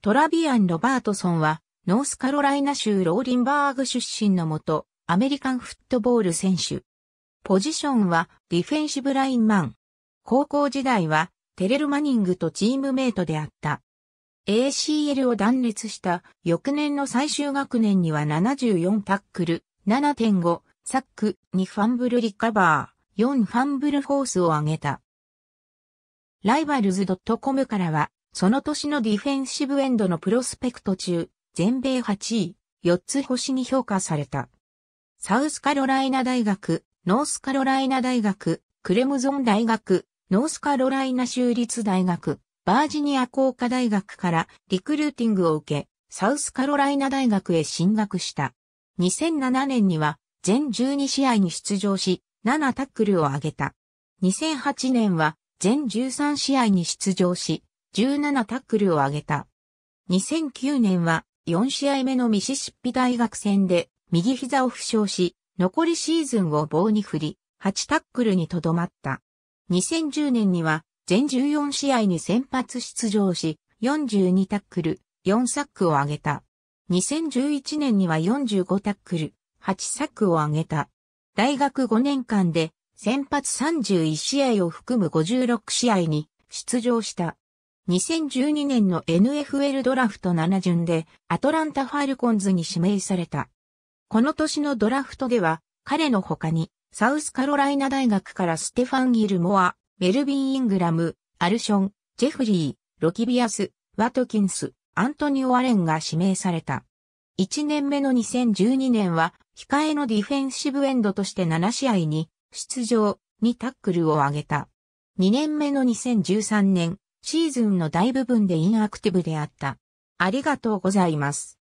トラビアン・ロバートソンは、ノースカロライナ州ローリンバーグ出身のもと、アメリカンフットボール選手。ポジションはディフェンシブラインマン。高校時代はテレル・マニングとチームメイトであった。ACL を断裂した翌年の最終学年には74タックル、7.5、サック、2ファンブルリカバー、4ファンブルフォースを挙げた。ライバルズ .com からはその年のディフェンシブエンドのプロスペクト中、全米8位、4つ星に評価された。サウスカロライナ大学、ノースカロライナ大学、クレムゾン大学、ノースカロライナ州立大学、バージニア工科大学からリクルーティングを受け、サウスカロライナ大学へ進学した。2007年には全12試合に出場し、7タックルを挙げた。2008年は全13試合に出場し、17タックルを挙げた。2009年は4試合目のミシシッピ大学戦で右膝を負傷し、残りシーズンを棒に振り、8タックルにとどまった。2010年には全14試合に先発出場し、42タックル、4サックを挙げた。2011年には45タックル、8サックを挙げた。大学5年間で先発31試合を含む56試合に出場した。2012年の NFL ドラフト7巡でアトランタ・ファルコンズに指名された。この年のドラフトでは彼の他にサウスカロライナ大学からステファン・ギルモア、メルビン・イングラム、アルション、ジェフリー、ロキビアス、ワトキンス、アントニオ・アレンが指名された。1年目の2012年は控えのディフェンシブエンドとして7試合に出場にタックルを上げた。2年目の2013年、シーズンの大部分でインアクティブであった。ありがとうございます。